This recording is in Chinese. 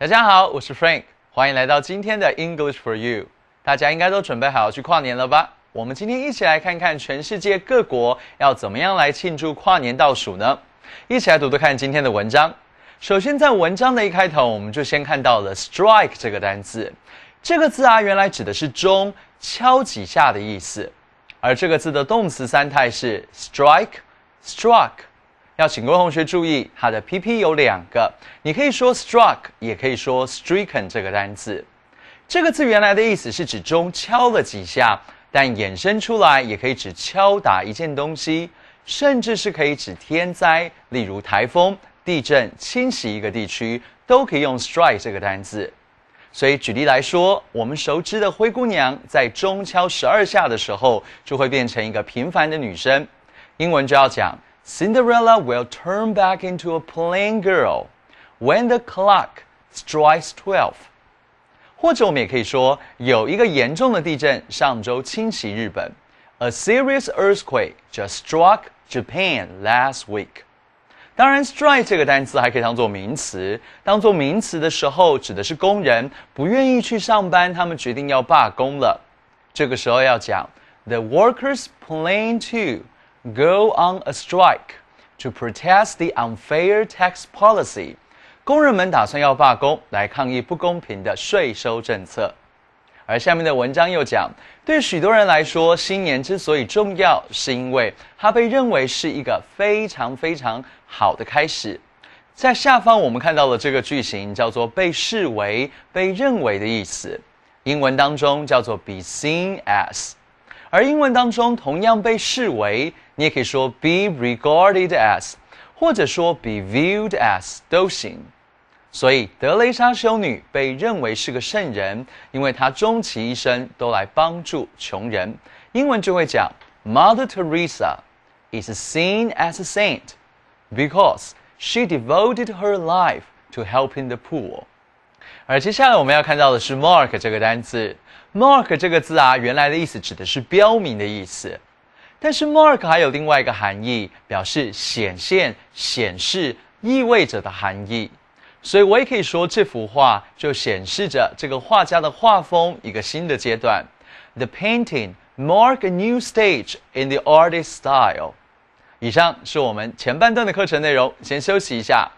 大家好，我是 Frank，欢迎来到今天的 English for You。大家应该都准备好去跨年了吧？我们今天一起来看看全世界各国要怎么样来庆祝跨年倒数呢？一起来读读看今天的文章。首先在文章的一开头，我们就先看到了 strike 这个单词。这个字啊，原来指的是钟敲几下的意思，而这个字的动词三态是 strike，struck。要请各位同学注意，它的 P P 有两个，你可以说 struck，也可以说 stricken 这个单字。这个字原来的意思是指钟敲了几下，但衍生出来也可以指敲打一件东西，甚至是可以指天灾，例如台风、地震侵袭一个地区，都可以用 strike 这个单字。所以举例来说，我们熟知的灰姑娘在钟敲十二下的时候，就会变成一个平凡的女生。英文就要讲。Cinderella will turn back into a plain girl when the clock strikes twelve。或者我们也可以说，有一个严重的地震上周侵袭日本，A serious earthquake just struck Japan last week。当然，strike the workers plan to。Go on a strike to protest the unfair tax policy。工人们打算要罢工来抗议不公平的税收政策。而下面的文章又讲，对许多人来说，新年之所以重要，是因为它被认为是一个非常非常好的开始。在下方我们看到的这个句型叫做被视为、被认为的意思，英文当中叫做 be seen as。而英文当中同样被视为，你也可以说 be regarded as，或者说 be viewed as 都行。所以德雷莎修女被认为是个圣人，因为她终其一生都来帮助穷人。英文就会讲 Mother Teresa is seen as a saint because she devoted her life to helping the poor. 而接下来我们要看到的是 mark 这个单词。mark 这个字啊，原来的意思指的是标明的意思，但是 mark 还有另外一个含义，表示显现、显示、意味着的含义。所以我也可以说，这幅画就显示着这个画家的画风一个新的阶段。The painting m a r k a new stage in the artist's style。以上是我们前半段的课程内容，先休息一下。